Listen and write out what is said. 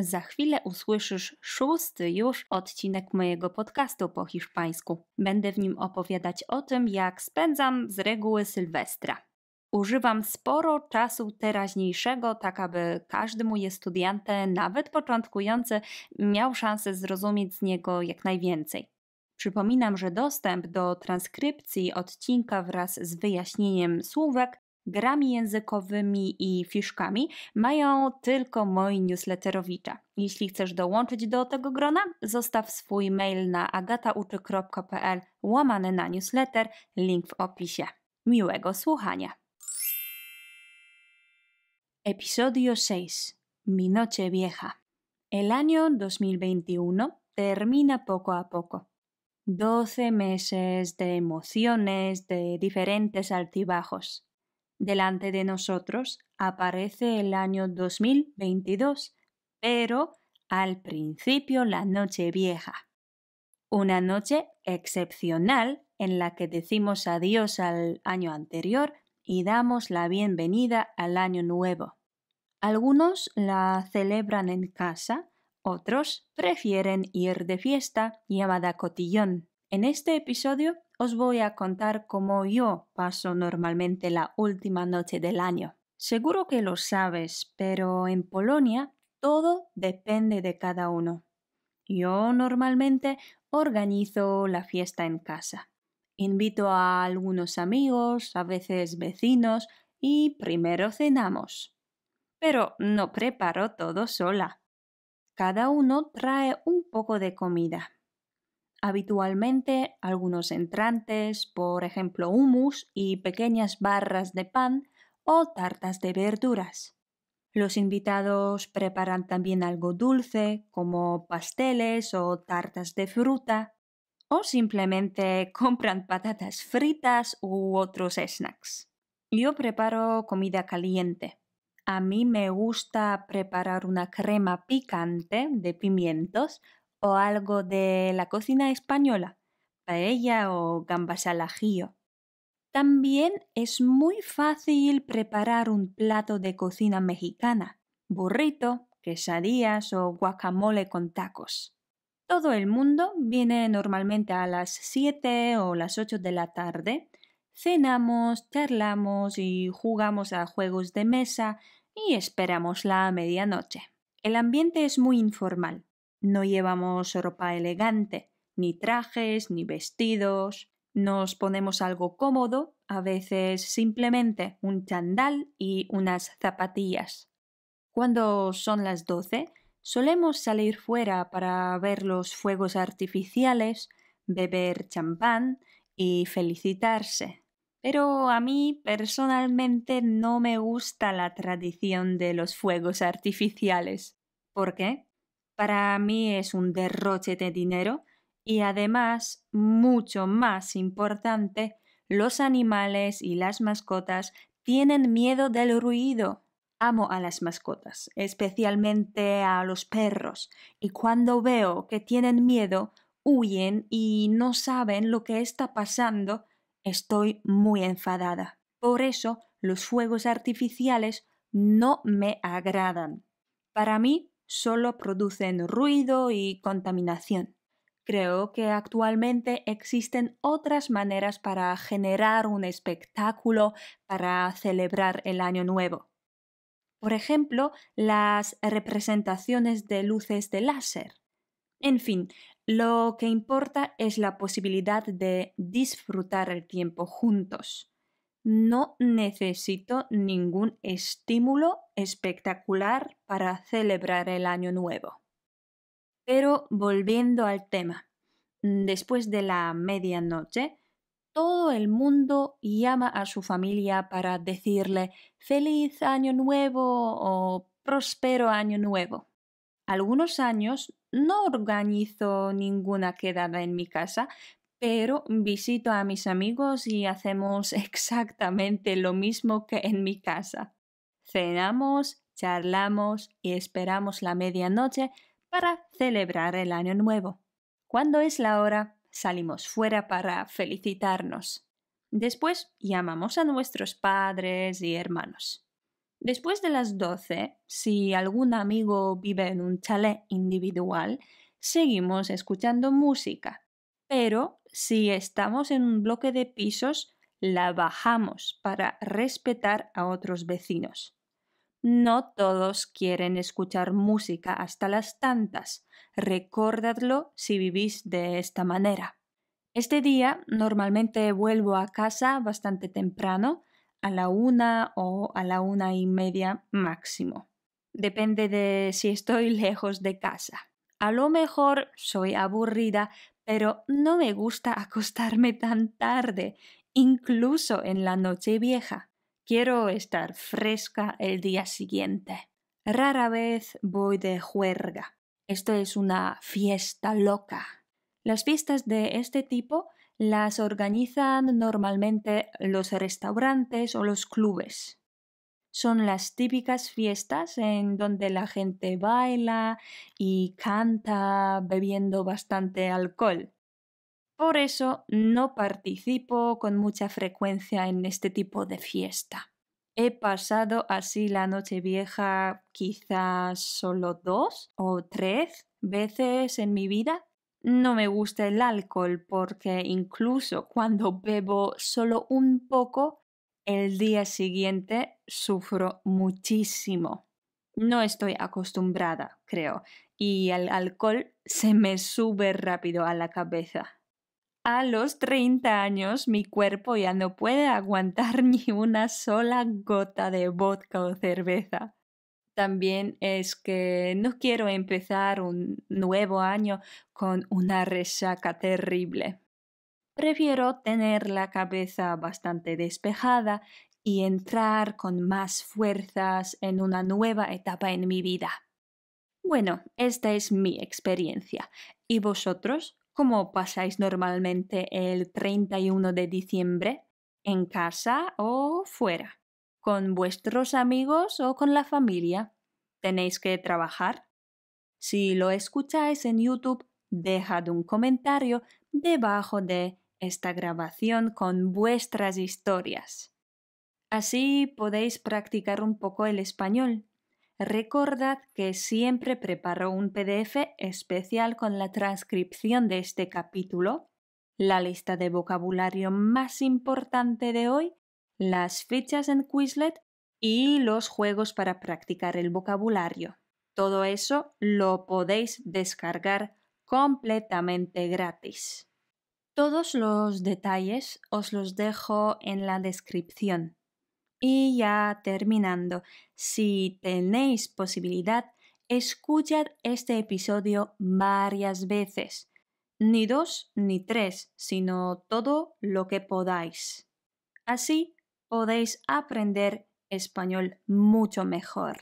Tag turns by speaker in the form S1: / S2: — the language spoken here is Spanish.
S1: Za chwilę usłyszysz szósty już odcinek mojego podcastu po hiszpańsku. Będę w nim opowiadać o tym, jak spędzam z reguły Sylwestra. Używam sporo czasu teraźniejszego, tak aby każdy mój studiante, nawet początkujący, miał szansę zrozumieć z niego jak najwięcej. Przypominam, że dostęp do transkrypcji odcinka wraz z wyjaśnieniem słówek grami językowymi i fiszkami mają tylko moi newsletterowicze. Jeśli chcesz dołączyć do tego grona, zostaw swój mail na agatauczy.pl łamany na newsletter, link w opisie. Miłego słuchania! Episodio 6. Mi noche vieja. El año 2021 termina poco a poco. 12 meses de emociones, de diferentes altibajos. delante de nosotros aparece el año 2022, pero al principio la noche vieja. Una noche excepcional en la que decimos adiós al año anterior y damos la bienvenida al año nuevo. Algunos la celebran en casa, otros prefieren ir de fiesta llamada cotillón. En este episodio os voy a contar cómo yo paso normalmente la última noche del año. Seguro que lo sabes, pero en Polonia todo depende de cada uno. Yo normalmente organizo la fiesta en casa. Invito a algunos amigos, a veces vecinos, y primero cenamos. Pero no preparo todo sola. Cada uno trae un poco de comida habitualmente algunos entrantes, por ejemplo hummus y pequeñas barras de pan o tartas de verduras. Los invitados preparan también algo dulce, como pasteles o tartas de fruta, o simplemente compran patatas fritas u otros snacks. Yo preparo comida caliente. A mí me gusta preparar una crema picante de pimientos o algo de la cocina española, paella o gambas al ajillo. También es muy fácil preparar un plato de cocina mexicana, burrito, quesadillas o guacamole con tacos. Todo el mundo viene normalmente a las 7 o las 8 de la tarde, cenamos, charlamos y jugamos a juegos de mesa y esperamos la medianoche. El ambiente es muy informal no llevamos ropa elegante, ni trajes, ni vestidos. Nos ponemos algo cómodo, a veces simplemente un chandal y unas zapatillas. Cuando son las doce, solemos salir fuera para ver los fuegos artificiales, beber champán y felicitarse. Pero a mí personalmente no me gusta la tradición de los fuegos artificiales. ¿Por qué? Para mí es un derroche de dinero y además, mucho más importante, los animales y las mascotas tienen miedo del ruido. Amo a las mascotas, especialmente a los perros, y cuando veo que tienen miedo, huyen y no saben lo que está pasando, estoy muy enfadada. Por eso los fuegos artificiales no me agradan. Para mí solo producen ruido y contaminación. Creo que actualmente existen otras maneras para generar un espectáculo para celebrar el año nuevo. Por ejemplo, las representaciones de luces de láser. En fin, lo que importa es la posibilidad de disfrutar el tiempo juntos no necesito ningún estímulo espectacular para celebrar el año nuevo. Pero volviendo al tema, después de la medianoche, todo el mundo llama a su familia para decirle feliz año nuevo o próspero año nuevo. Algunos años no organizo ninguna quedada en mi casa, pero visito a mis amigos y hacemos exactamente lo mismo que en mi casa. Cenamos, charlamos y esperamos la medianoche para celebrar el año nuevo. Cuando es la hora, salimos fuera para felicitarnos. Después llamamos a nuestros padres y hermanos. Después de las 12, si algún amigo vive en un chalet individual, seguimos escuchando música, pero si estamos en un bloque de pisos, la bajamos para respetar a otros vecinos. No todos quieren escuchar música hasta las tantas. Recordadlo si vivís de esta manera. Este día normalmente vuelvo a casa bastante temprano, a la una o a la una y media máximo. Depende de si estoy lejos de casa. A lo mejor soy aburrida, pero no me gusta acostarme tan tarde, incluso en la noche vieja. Quiero estar fresca el día siguiente. Rara vez voy de juerga. Esto es una fiesta loca. Las fiestas de este tipo las organizan normalmente los restaurantes o los clubes son las típicas fiestas en donde la gente baila y canta bebiendo bastante alcohol. Por eso no participo con mucha frecuencia en este tipo de fiesta. He pasado así la noche vieja quizás solo dos o tres veces en mi vida. No me gusta el alcohol porque incluso cuando bebo solo un poco el día siguiente sufro muchísimo. No estoy acostumbrada, creo, y el alcohol se me sube rápido a la cabeza. A los 30 años mi cuerpo ya no puede aguantar ni una sola gota de vodka o cerveza. También es que no quiero empezar un nuevo año con una resaca terrible. Prefiero tener la cabeza bastante despejada y entrar con más fuerzas en una nueva etapa en mi vida. Bueno, esta es mi experiencia. ¿Y vosotros? ¿Cómo pasáis normalmente el 31 de diciembre? ¿En casa o fuera? ¿Con vuestros amigos o con la familia? ¿Tenéis que trabajar? Si lo escucháis en YouTube, dejad un comentario debajo de esta grabación con vuestras historias. Así podéis practicar un poco el español. Recordad que siempre preparo un PDF especial con la transcripción de este capítulo, la lista de vocabulario más importante de hoy, las fichas en Quizlet y los juegos para practicar el vocabulario. Todo eso lo podéis descargar completamente gratis. Todos los detalles os los dejo en la descripción. Y ya terminando, si tenéis posibilidad, escuchad este episodio varias veces. Ni dos ni tres, sino todo lo que podáis. Así podéis aprender español mucho mejor.